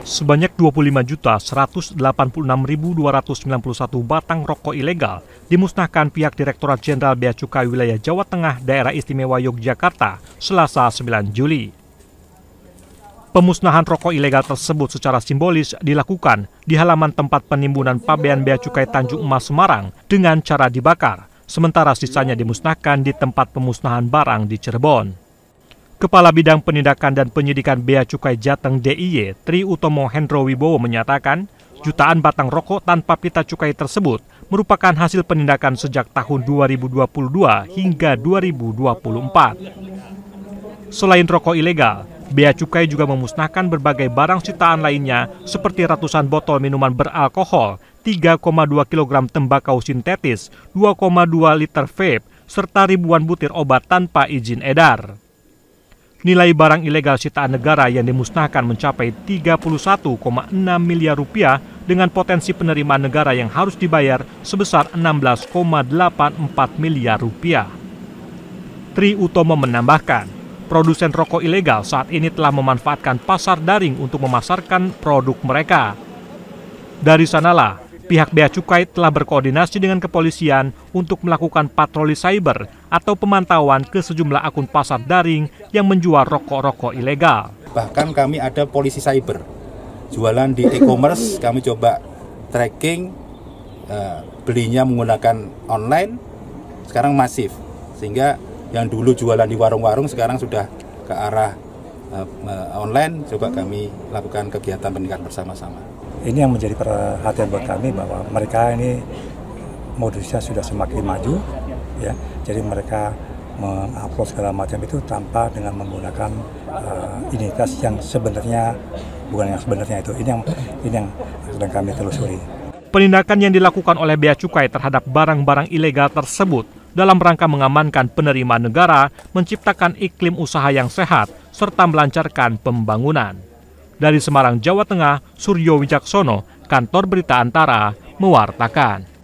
Sebanyak 25.186.291 batang rokok ilegal dimusnahkan pihak Direktorat Jenderal Bea Cukai Wilayah Jawa Tengah Daerah Istimewa Yogyakarta Selasa 9 Juli. Pemusnahan rokok ilegal tersebut secara simbolis dilakukan di halaman tempat penimbunan pabean Bea Cukai Tanjung Emas Semarang dengan cara dibakar, sementara sisanya dimusnahkan di tempat pemusnahan barang di Cirebon. Kepala Bidang Penindakan dan Penyidikan Bea Cukai Jateng DIY, Tri Utomo Hendro Wibowo menyatakan, jutaan batang rokok tanpa pita cukai tersebut merupakan hasil penindakan sejak tahun 2022 hingga 2024. Selain rokok ilegal, Bea Cukai juga memusnahkan berbagai barang sitaan lainnya seperti ratusan botol minuman beralkohol, 3,2 kg tembakau sintetis, 2,2 liter vape, serta ribuan butir obat tanpa izin edar. Nilai barang ilegal sitaan negara yang dimusnahkan mencapai 31,6 miliar rupiah dengan potensi penerimaan negara yang harus dibayar sebesar 16,84 miliar rupiah. Tri Utomo menambahkan, produsen rokok ilegal saat ini telah memanfaatkan pasar daring untuk memasarkan produk mereka. Dari sanalah Pihak Bea Cukai telah berkoordinasi dengan kepolisian untuk melakukan patroli cyber atau pemantauan ke sejumlah akun pasar daring yang menjual rokok-rokok ilegal. Bahkan kami ada polisi cyber. Jualan di e-commerce kami coba tracking, eh, belinya menggunakan online, sekarang masif. Sehingga yang dulu jualan di warung-warung sekarang sudah ke arah eh, eh, online, coba kami lakukan kegiatan pendidikan bersama-sama ini yang menjadi perhatian buat kami bahwa mereka ini modusnya sudah semakin maju ya jadi mereka mengupload segala macam itu tanpa dengan menggunakan uh, identitas yang sebenarnya bukan yang sebenarnya itu ini yang ini yang sedang kami telusuri penindakan yang dilakukan oleh bea cukai terhadap barang-barang ilegal tersebut dalam rangka mengamankan penerimaan negara, menciptakan iklim usaha yang sehat, serta melancarkan pembangunan. Dari Semarang, Jawa Tengah, Suryo Wijaksono, Kantor Berita Antara, mewartakan.